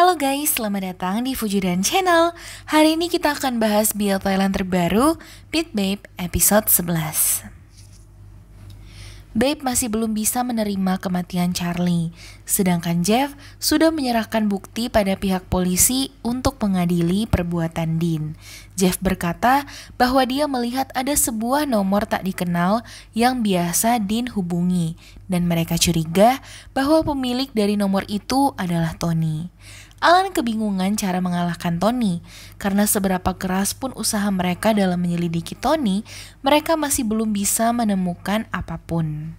Halo guys, selamat datang di Fujudan Channel. Hari ini kita akan bahas BL Thailand terbaru, Pit Babe episode 11. Babe masih belum bisa menerima kematian Charlie, sedangkan Jeff sudah menyerahkan bukti pada pihak polisi untuk mengadili perbuatan Dean. Jeff berkata bahwa dia melihat ada sebuah nomor tak dikenal yang biasa Dean hubungi, dan mereka curiga bahwa pemilik dari nomor itu adalah Tony. Alan kebingungan cara mengalahkan Tony, karena seberapa keras pun usaha mereka dalam menyelidiki Tony, mereka masih belum bisa menemukan apapun.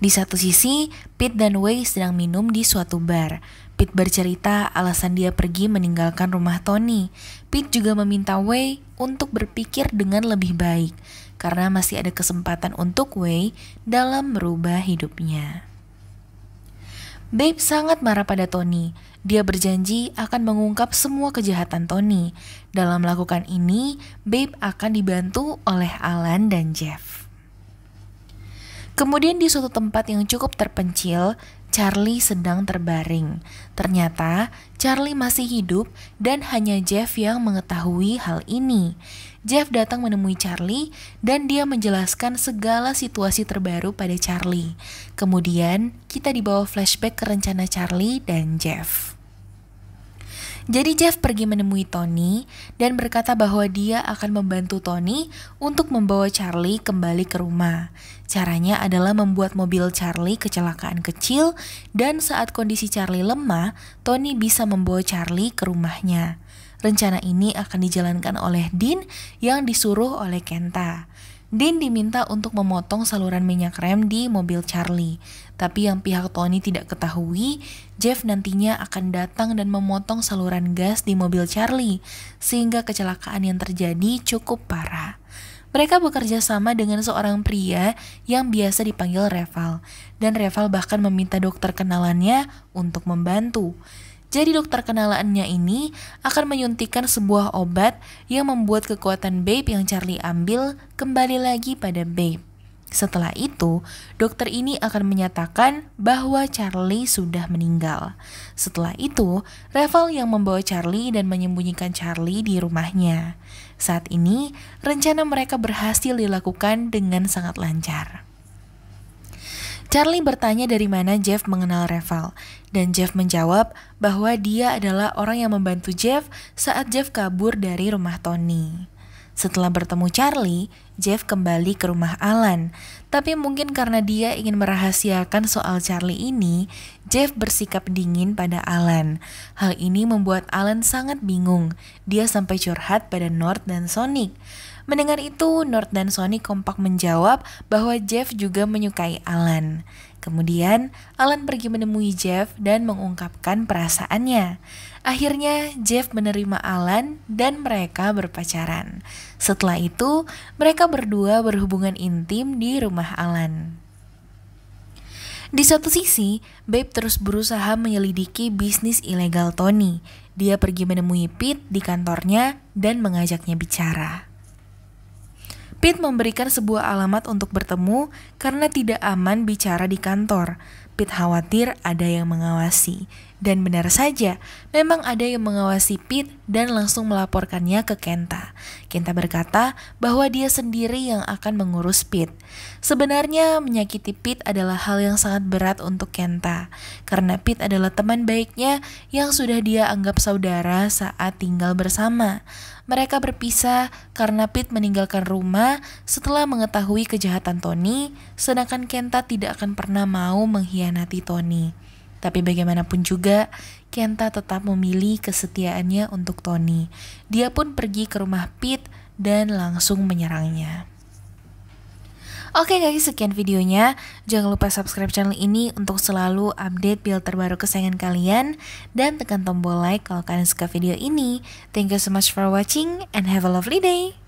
Di satu sisi, Pete dan Wei sedang minum di suatu bar. Pete bercerita alasan dia pergi meninggalkan rumah Tony. Pete juga meminta Wei untuk berpikir dengan lebih baik, karena masih ada kesempatan untuk Wei dalam merubah hidupnya. Babe sangat marah pada Tony. Dia berjanji akan mengungkap semua kejahatan Tony. Dalam melakukan ini, Babe akan dibantu oleh Alan dan Jeff. Kemudian di suatu tempat yang cukup terpencil, Charlie sedang terbaring. Ternyata Charlie masih hidup dan hanya Jeff yang mengetahui hal ini. Jeff datang menemui Charlie dan dia menjelaskan segala situasi terbaru pada Charlie. Kemudian kita dibawa flashback ke rencana Charlie dan Jeff. Jadi Jeff pergi menemui Tony dan berkata bahwa dia akan membantu Tony untuk membawa Charlie kembali ke rumah. Caranya adalah membuat mobil Charlie kecelakaan kecil dan saat kondisi Charlie lemah, Tony bisa membawa Charlie ke rumahnya. Rencana ini akan dijalankan oleh Dean yang disuruh oleh Kenta. Dean diminta untuk memotong saluran minyak rem di mobil Charlie. Tapi yang pihak Tony tidak ketahui, Jeff nantinya akan datang dan memotong saluran gas di mobil Charlie, sehingga kecelakaan yang terjadi cukup parah. Mereka bekerja sama dengan seorang pria yang biasa dipanggil Reval, dan Reval bahkan meminta dokter kenalannya untuk membantu. Jadi dokter kenalannya ini akan menyuntikkan sebuah obat yang membuat kekuatan Babe yang Charlie ambil kembali lagi pada Babe. Setelah itu, dokter ini akan menyatakan bahwa Charlie sudah meninggal. Setelah itu, Revel yang membawa Charlie dan menyembunyikan Charlie di rumahnya. Saat ini, rencana mereka berhasil dilakukan dengan sangat lancar. Charlie bertanya dari mana Jeff mengenal Reval, dan Jeff menjawab bahwa dia adalah orang yang membantu Jeff saat Jeff kabur dari rumah Tony. Setelah bertemu Charlie, Jeff kembali ke rumah Alan, tapi mungkin karena dia ingin merahasiakan soal Charlie ini, Jeff bersikap dingin pada Alan. Hal ini membuat Alan sangat bingung. Dia sampai curhat pada North dan Sonic. Mendengar itu, Nord dan Sony kompak menjawab bahwa Jeff juga menyukai Alan. Kemudian, Alan pergi menemui Jeff dan mengungkapkan perasaannya. Akhirnya, Jeff menerima Alan dan mereka berpacaran. Setelah itu, mereka berdua berhubungan intim di rumah Alan. Di satu sisi, Babe terus berusaha menyelidiki bisnis ilegal Tony. Dia pergi menemui Pete di kantornya dan mengajaknya bicara. Pete memberikan sebuah alamat untuk bertemu karena tidak aman bicara di kantor. Pit khawatir ada yang mengawasi. Dan benar saja, memang ada yang mengawasi Pit dan langsung melaporkannya ke Kenta. Kenta berkata bahwa dia sendiri yang akan mengurus Pit. Sebenarnya menyakiti Pit adalah hal yang sangat berat untuk Kenta, karena Pit adalah teman baiknya yang sudah dia anggap saudara saat tinggal bersama. Mereka berpisah karena Pit meninggalkan rumah setelah mengetahui kejahatan Tony, sedangkan Kenta tidak akan pernah mau menghiasi mengkhianati Tony. Tapi bagaimanapun juga, Kenta tetap memilih kesetiaannya untuk Tony. Dia pun pergi ke rumah Pete dan langsung menyerangnya. Oke okay guys, sekian videonya. Jangan lupa subscribe channel ini untuk selalu update build terbaru kesayangan kalian. Dan tekan tombol like kalau kalian suka video ini. Thank you so much for watching and have a lovely day.